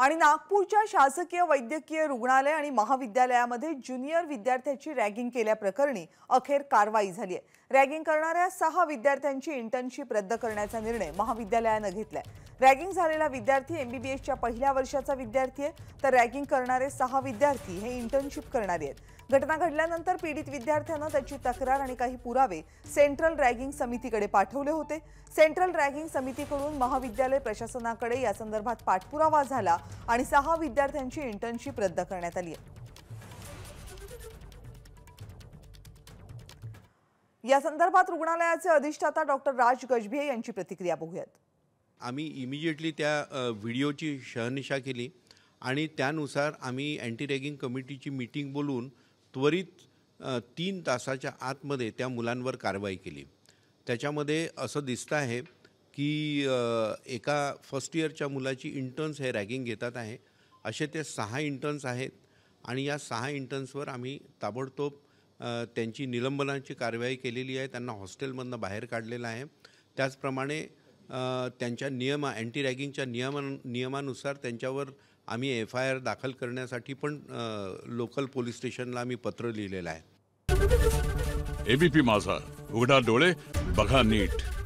आणि नागपूरच्या शासकीय वैद्यकीय रुग्णालय आणि महाविद्यालयामध्ये ज्युनियर विद्यार्थ्याची रॅगिंग केल्याप्रकरणी अखेर कारवाई झाली आहे रॅगिंग करणाऱ्या सहा विद्यार्थ्यांची इंटर्नशिप रद्द करण्याचा निर्णय महाविद्यालयानं घेतलाय रॅगिंग झालेला विद्यार्थी एमबीबीएसच्या पहिल्या वर्षाचा विद्यार्थी आहे तर रॅगिंग करणारे सहा विद्यार्थी हे इंटर्नशिप करणारे आहेत घटना घडल्यानंतर पीडित विद्यार्थ्यांना त्याची तक्रार आणि काही पुरावे सेंट्रल रॅगिंग समितीकडे पाठवले होते सेंट्रल रॅगिंग समितीकडून महाविद्यालय प्रशासनाकडे यासंदर्भात पाठपुरावा झाला आणि सहा विद्यार्थ्यांची इंटर्नशिप रद्द करण्यात आली आहे या संदर्भात रुग्णालयाचे अधिष्ठाता डॉक्टर राज गजभिये यांची प्रतिक्रिया बघूयात आम्ही इमिजिएटली त्या व्हिडिओची शहनिशा केली आणि त्यानुसार आम्ही अँटी रॅगिंग कमिटीची मीटिंग बोलून त्वरित तीन तासाच्या आतमध्ये त्या मुलांवर कारवाई केली त्याच्यामध्ये असं दिसतं आहे की एका फर्स्ट इयरच्या मुलाची इंटर्न्स हे रॅगिंग घेतात आहे असे ते सहा इंटर्न्स आहेत आणि या सहा इंटर्न्सवर आम्ही ताबडतोब त्यांची निलंबनाची कारवाई केलेली आहे त्यांना हॉस्टेलमधनं बाहेर काढलेलं आहे त्याचप्रमाणे त्यांच्या नियमा अँटी रॅगिंगच्या नियमा नियमानुसार त्यांच्यावर आम्ही एफ आय आर दाखल करण्यासाठी पण लोकल पोलीस स्टेशनला आम्ही पत्र लिहिलेलं आहे एबीपी माझा उघडा डोळे बघा नीट